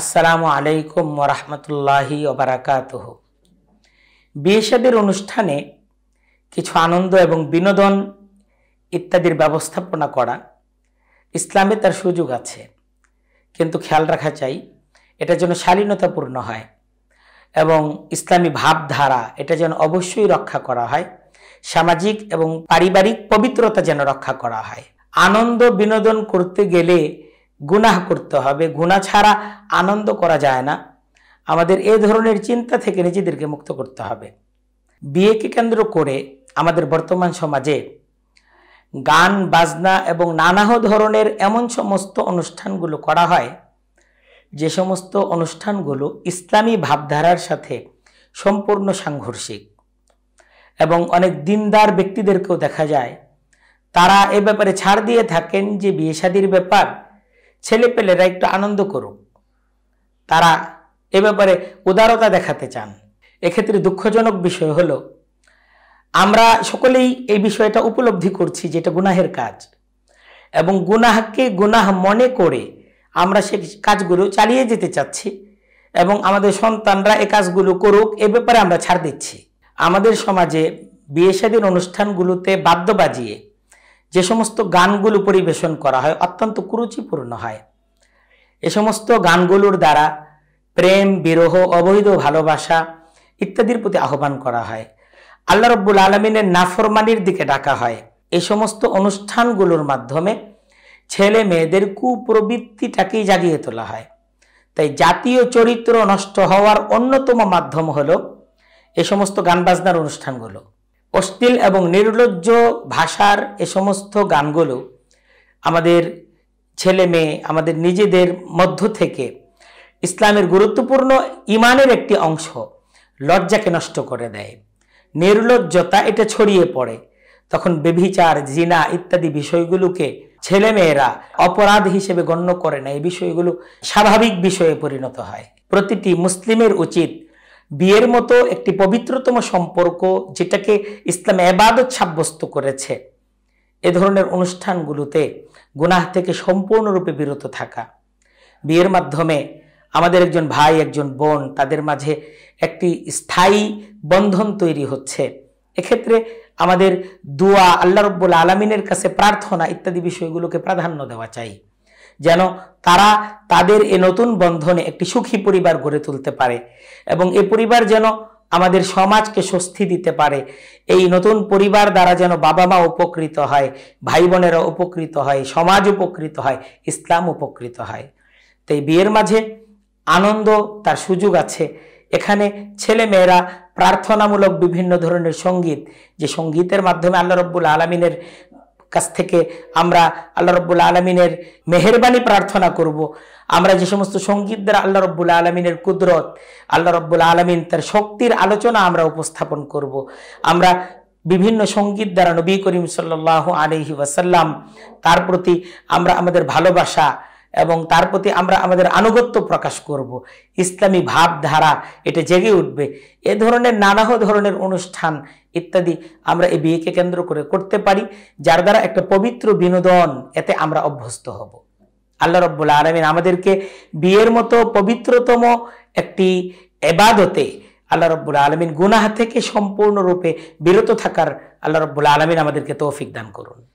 আসসালামু আলাইকুম রহমতুল্লাহি ওবরাকাত বিয়েসাদের অনুষ্ঠানে কিছু আনন্দ এবং বিনোদন ইত্যাদির ব্যবস্থাপনা করা ইসলামে তার সুযোগ আছে কিন্তু খেয়াল রাখা চাই এটা যেন শালীনতাপূর্ণ হয় এবং ইসলামী ভাবধারা এটা যেন অবশ্যই রক্ষা করা হয় সামাজিক এবং পারিবারিক পবিত্রতা যেন রক্ষা করা হয় আনন্দ বিনোদন করতে গেলে গুনাহ করতে হবে গুণা ছাড়া আনন্দ করা যায় না আমাদের এ ধরনের চিন্তা থেকে নিজেদেরকে মুক্ত করতে হবে বিয়েকে কেন্দ্র করে আমাদের বর্তমান সমাজে গান বাজনা এবং নানা ধরনের এমন সমস্ত অনুষ্ঠানগুলো করা হয় যে সমস্ত অনুষ্ঠানগুলো ইসলামী ভাবধারার সাথে সম্পূর্ণ সাংঘর্ষিক এবং অনেক দিনদার ব্যক্তিদেরকেও দেখা যায় তারা এ ব্যাপারে ছাড় দিয়ে থাকেন যে বিয়ে শাদির ব্যাপার ছেলেপেলেরা একটু আনন্দ করুক তারা এ ব্যাপারে উদারতা দেখাতে চান এক্ষেত্রে দুঃখজনক বিষয় হলো আমরা সকলেই এই বিষয়টা উপলব্ধি করছি যেটা গুনাহের কাজ এবং গুনাহকে গুনাহ মনে করে আমরা সে কাজগুলো চালিয়ে যেতে চাচ্ছি এবং আমাদের সন্তানরা এ কাজগুলো করুক এ ব্যাপারে আমরা ছাড় দিচ্ছি আমাদের সমাজে বিয়ে সাদীর অনুষ্ঠানগুলোতে বাদ্য বাজিয়ে যে সমস্ত গানগুলো পরিবেশন করা হয় অত্যন্ত কুরুচিপূর্ণ হয় এ সমস্ত গানগুলোর দ্বারা প্রেম বিরহ অবৈধ ভালোবাসা ইত্যাদির প্রতি আহ্বান করা হয় আল্লাহ রব্বুল আলমিনের নাফরমানির দিকে ডাকা হয় এই সমস্ত অনুষ্ঠানগুলোর মাধ্যমে ছেলে মেয়েদের কুপ্রবৃত্তিটাকেই জাগিয়ে তোলা হয় তাই জাতীয় চরিত্র নষ্ট হওয়ার অন্যতম মাধ্যম হলো এ সমস্ত গান বাজনার অনুষ্ঠানগুলো অশ্লীল এবং নির্লজ্জ ভাষার এ সমস্ত গানগুলো আমাদের ছেলে মেয়ে আমাদের নিজেদের মধ্য থেকে ইসলামের গুরুত্বপূর্ণ ইমানের একটি অংশ লজ্জাকে নষ্ট করে দেয় নির্লজ্জতা এটা ছড়িয়ে পড়ে তখন বেভিচার জিনা ইত্যাদি বিষয়গুলোকে ছেলেমেয়েরা অপরাধ হিসেবে গণ্য করে না এই বিষয়গুলো স্বাভাবিক বিষয়ে পরিণত হয় প্রতিটি মুসলিমের উচিত বিয়ের মতো একটি পবিত্রতম সম্পর্ক যেটাকে ইসলাম এবাদত সাব্যস্ত করেছে এ ধরনের অনুষ্ঠানগুলোতে গুনাহ থেকে সম্পূর্ণরূপে বিরত থাকা বিয়ের মাধ্যমে আমাদের একজন ভাই একজন বোন তাদের মাঝে একটি স্থায়ী বন্ধন তৈরি হচ্ছে এক্ষেত্রে আমাদের দোয়া আল্লাহ রব্বুল আলমিনের কাছে প্রার্থনা ইত্যাদি বিষয়গুলোকে প্রাধান্য দেওয়া চাই যেন তারা তাদের এ নতুন বন্ধনে একটি সুখী পরিবার গড়ে তুলতে পারে এবং এ পরিবার যেন আমাদের সমাজকে স্বস্তি দিতে পারে এই নতুন পরিবার দ্বারা যেন বাবা মা উপকৃত হয় ভাই বোনেরা উপকৃত হয় সমাজ উপকৃত হয় ইসলাম উপকৃত হয় তাই বিয়ের মাঝে আনন্দ তার সুযোগ আছে এখানে ছেলে মেয়েরা প্রার্থনামূলক বিভিন্ন ধরনের সঙ্গীত যে সঙ্গীতের মাধ্যমে আল্লাহ রব্বুল আলমিনের কাছ থেকে আমরা আল্লাহ রব্বুল আলমিনের মেহরবানি প্রার্থনা করব। আমরা যে সমস্ত সঙ্গীত দ্বারা আল্লাহ রব্বুল আলমিনের কুদরত আল্লাহ রব্বুল আলমিন তার শক্তির আলোচনা আমরা উপস্থাপন করব। আমরা বিভিন্ন সঙ্গীত দ্বারা নবী করিম সাল্লাহ আলহি ওয়াসাল্লাম তার প্রতি আমরা আমাদের ভালোবাসা এবং তার প্রতি আমরা আমাদের আনুগত্য প্রকাশ করব। ইসলামী ভাবধারা এটা জেগে উঠবে এ ধরনের নানা ধরনের অনুষ্ঠান ইত্যাদি আমরা এই বিয়েকে কেন্দ্র করে করতে পারি যার দ্বারা একটা পবিত্র বিনোদন এতে আমরা অভ্যস্ত হব আল্লাহ রব্বুল আলমিন আমাদেরকে বিয়ের মতো পবিত্রতম একটি এবাদতে আল্লাহ রব্বুল আলমিন গুনাহা থেকে সম্পূর্ণরূপে বিরত থাকার আল্লাহ রব্বুল আলমিন আমাদেরকে তৌফিক দান করুন